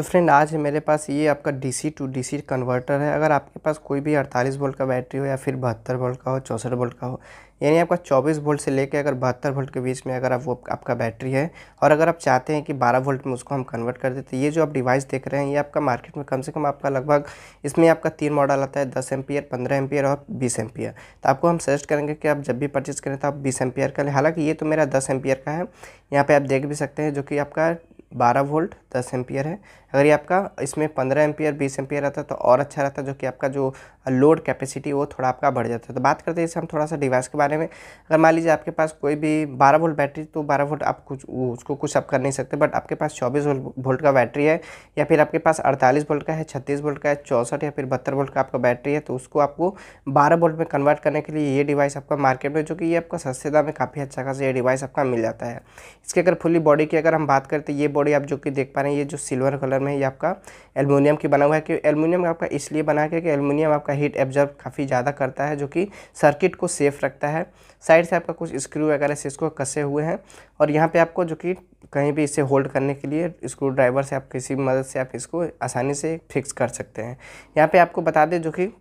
तो फ्रेंड आज है मेरे पास ये आपका D C to D C converter है अगर आपके पास कोई भी अड़तालीस वोल्ट का बैटरी हो या फिर बहत्तर वोल्ट का हो चौंसठ वोल्ट का हो यानी आपका चौबीस वोल्ट से लेकर अगर बहत्तर वोल्ट के बीच में अगर आप वो आपका बैटरी है और अगर आप चाहते हैं कि बारह वोल्ट में उसको हम कन्वर्ट कर दें तो ये जो आप डिवाइस देख रहे हैं ये आपका मार्केट में कम से कम आपका लगभग इसमें आपका तीन मॉडल आता है दस एम्पियर पंद्रह एम्पियर और बीस एम्पियर तो आपको हम सजेस्ट करेंगे कि आप जब भी परचेज़ करें तो आप बीस एम्पियर का लें हालाँकि ये तो मेरा दस एम्पियर का है यहाँ पर आप देख भी सकते हैं जो कि आपका बारह वोल्ट दस एम्पियर है अगर ये आपका इसमें पंद्रह एम्पियर बीस एम्पियर रहता तो और अच्छा रहता जो कि आपका जो लोड कैपेसिटी वो थोड़ा आपका बढ़ जाता तो बात करते हैं इसे हम थोड़ा सा डिवाइस के बारे में अगर मान लीजिए आपके पास कोई भी बारह वोल्ट बैटरी तो बारह वोल्ट आप कुछ उसको कुछ अप कर नहीं सकते बट आपके पास चौबीस वोल्ट का बैटरी है या फिर आपके पास अड़तालीस वोल्ट का है छत्तीस वोल्ट का है चौंसठ या फिर बहत्तर वोल्ट का आपका बैटरी है तो उसको आपको बारह वोल्ट में कन्वर्ट करने के लिए ये डिवाइस आपका मार्केट में जो कि ये आपका सस्ते दाम में काफ़ी अच्छा खासा ये डिवाइस आपका मिल जाता है इसके अगर फुली बॉडी की अगर हम बात करते तो ये बॉडी आप जो कि देख पा पा रहे हैं ये जो सिल्वर कलर में ये आपका एलमिनियम की बना हुआ है कि एलमिनियम आपका इसलिए बना है कि एलमिनियम आपका हीट एब्जर्व काफ़ी ज़्यादा करता है जो कि सर्किट को सेफ रखता है साइड से आपका कुछ स्क्रू वगैरह से इसको कसे हुए हैं और यहाँ पर आपको जो कि कहीं भी इसे होल्ड करने के लिए स्क्रू ड्राइवर से आप किसी मदद से आप इसको आसानी से फिक्स कर सकते हैं यहाँ पे आपको बता दें जो कि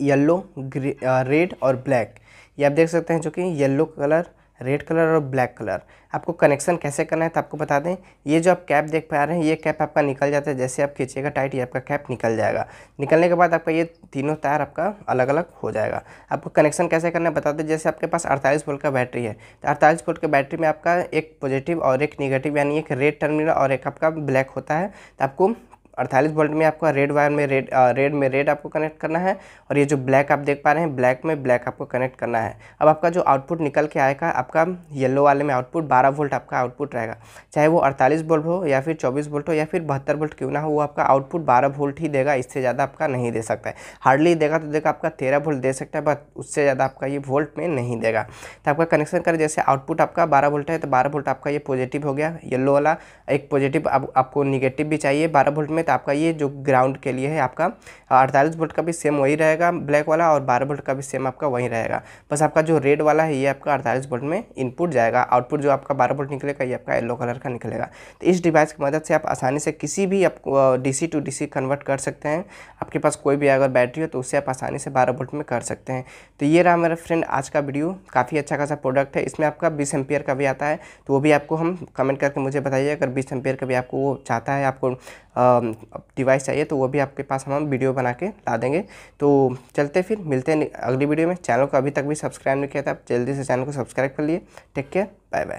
येलो रेड और ब्लैक ये आप देख सकते हैं जो कि येलो कलर रेड कलर और ब्लैक कलर आपको कनेक्शन कैसे करना है तो आपको बता दें ये जो आप कैप देख पा रहे हैं ये कैप आपका निकल जाता है जैसे आप खींचेगा टाइट ये आपका कैप निकल जाएगा निकलने के बाद आपका ये तीनों तार आपका अलग अलग हो जाएगा आपको कनेक्शन कैसे करना है बता दें जैसे आपके पास अड़तालीस वोल्ट का बैटरी है तो अड़तालीस वोल्ट के बैटरी में आपका एक पॉजिटिव और एक निगेटिव यानी एक रेड टर्मिनल और एक आपका ब्लैक होता है तो आपको अड़तालीस वोल्ट में आपका रेड वायर में रेड रेड में रेड आपको कनेक्ट करना है और ये जो ब्लैक आप देख पा रहे हैं ब्लैक में ब्लैक आपको कनेक्ट करना है अब आपका जो आउटपुट निकल के आएगा आपका येलो वाले में आउटपुट बारह वोल्ट आपका आउटपुट रहेगा चाहे वो अड़तालीस वोल्ट हो या फिर चौबीस वोल्ट हो या फिर बहत्तर वोल्ट क्यों ना हो वो आपका आउटपुट बारह वोल्ट ही देगा इससे ज़्यादा आपका नहीं दे सकता है हार्डली देगा तो देखा आपका तेरह वोल्ट दे सकता है बट उससे ज़्यादा आपका ये वोल्ट में नहीं देगा तो आपका कनेक्शन कर जैसे आउटपुट आपका बारह वोल्ट है तो बारह वोल्ट आपका ये पॉजिटिव हो गया येलो वाला एक पॉजिटिव आपको निगेटिव भी चाहिए बारह वोल्ट में तो आपका ये जो ग्राउंड के लिए है आपका अड़तालीस वोल्ट का भी सेम वही रहेगा ब्लैक वाला और बारह वोल्ट का भी सेम आपका वही रहेगा बस आपका जो रेड वाला है ये आपका अड़तालीस वोल्ट में इनपुट जाएगा आउटपुट जो आपका बारह वोल्ट निकलेगा ये आपका येलो कलर का निकलेगा तो इस डिवाइस की मदद से आप आसानी से किसी भी आप डी टू डी कन्वर्ट कर सकते हैं आपके पास कोई भी अगर बैटरी हो तो उसे आप आसानी से बारह वोल्ट में कर सकते हैं तो ये रहा मेरा फ्रेंड आज का वीडियो काफ़ी अच्छा खासा प्रोडक्ट है इसमें आपका बीस एम्पियर का भी आता है तो वो भी आपको हम कमेंट करके मुझे बताइए अगर बीस एम्पियर का भी आपको वो चाहता है आपको डिवाइस चाहिए तो वो भी आपके पास हम वीडियो बना के ला देंगे तो चलते फिर मिलते हैं अगली वीडियो में चैनल को अभी तक भी सब्सक्राइब नहीं किया था आप जल्दी से चैनल को सब्सक्राइब कर लिए टेक केयर बाय बाय